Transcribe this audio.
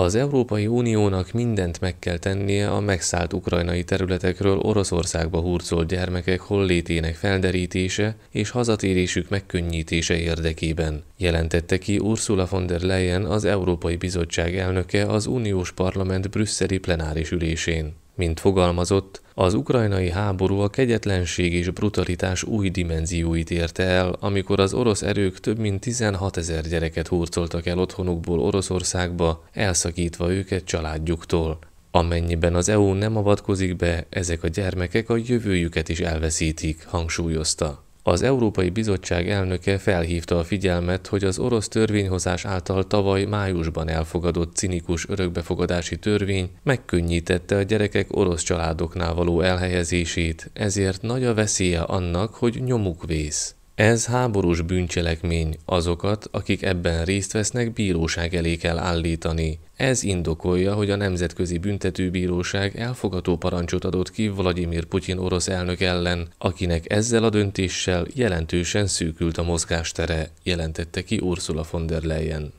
Az Európai Uniónak mindent meg kell tennie a megszállt ukrajnai területekről Oroszországba hurcolt gyermekek hollétének felderítése és hazatérésük megkönnyítése érdekében, jelentette ki Ursula von der Leyen az Európai Bizottság elnöke az Uniós Parlament brüsszeli plenáris ülésén. Mint fogalmazott, az ukrajnai háború a kegyetlenség és brutalitás új dimenzióit érte el, amikor az orosz erők több mint 16 ezer gyereket hurcoltak el otthonukból Oroszországba, elszakítva őket családjuktól. Amennyiben az EU nem avatkozik be, ezek a gyermekek a jövőjüket is elveszítik, hangsúlyozta. Az Európai Bizottság elnöke felhívta a figyelmet, hogy az orosz törvényhozás által tavaly májusban elfogadott cinikus örökbefogadási törvény megkönnyítette a gyerekek orosz családoknál való elhelyezését, ezért nagy a veszélye annak, hogy nyomuk vész. Ez háborús bűncselekmény, azokat, akik ebben részt vesznek, bíróság elé kell állítani. Ez indokolja, hogy a Nemzetközi Büntetőbíróság elfogató parancsot adott ki Vladimir Putyin orosz elnök ellen, akinek ezzel a döntéssel jelentősen szűkült a mozgástere, jelentette ki Ursula von der Leyen.